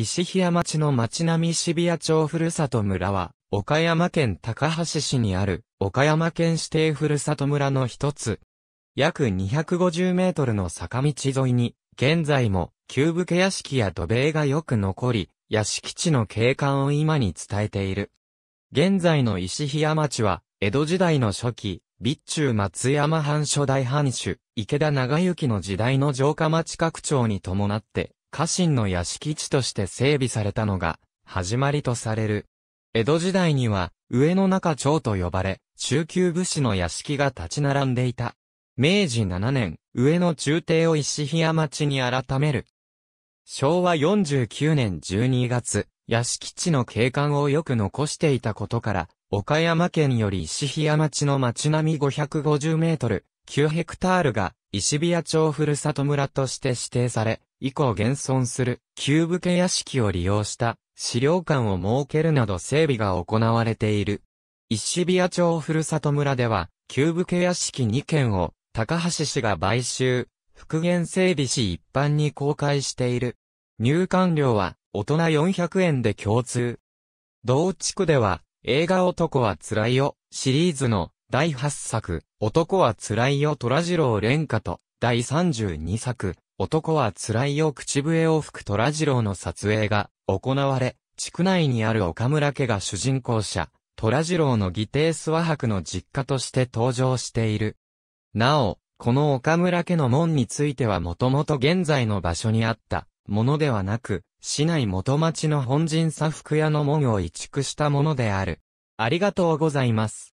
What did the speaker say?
石平屋町の町並み渋谷町ふるさと村は、岡山県高梁市にある、岡山県指定ふるさと村の一つ。約250メートルの坂道沿いに、現在も、旧武家屋敷や土塀がよく残り、屋敷地の景観を今に伝えている。現在の石平屋町は、江戸時代の初期、備中松山藩初代藩主、池田長幸の時代の城下町拡張に伴って、家臣の屋敷地として整備されたのが、始まりとされる。江戸時代には、上野中町と呼ばれ、中級武士の屋敷が立ち並んでいた。明治7年、上野中帝を石冷屋町に改める。昭和49年12月、屋敷地の景観をよく残していたことから、岡山県より石冷屋町の町並み550メートル、9ヘクタールが、石火屋町ふるさと村として指定され、以降現存する旧武家屋敷を利用した資料館を設けるなど整備が行われている。石火屋町ふるさと村では、旧武家屋敷2軒を高橋氏が買収、復元整備し一般に公開している。入館料は大人400円で共通。同地区では映画男は辛いよシリーズの第8作、男は辛いよ虎次郎連歌と第32作、男は辛いよ口笛を吹く虎次郎の撮影が行われ、地区内にある岡村家が主人公者、虎次郎の義弟諏訪博の実家として登場している。なお、この岡村家の門についてはもともと現在の場所にあったものではなく、市内元町の本陣佐福屋の門を移築したものである。ありがとうございます。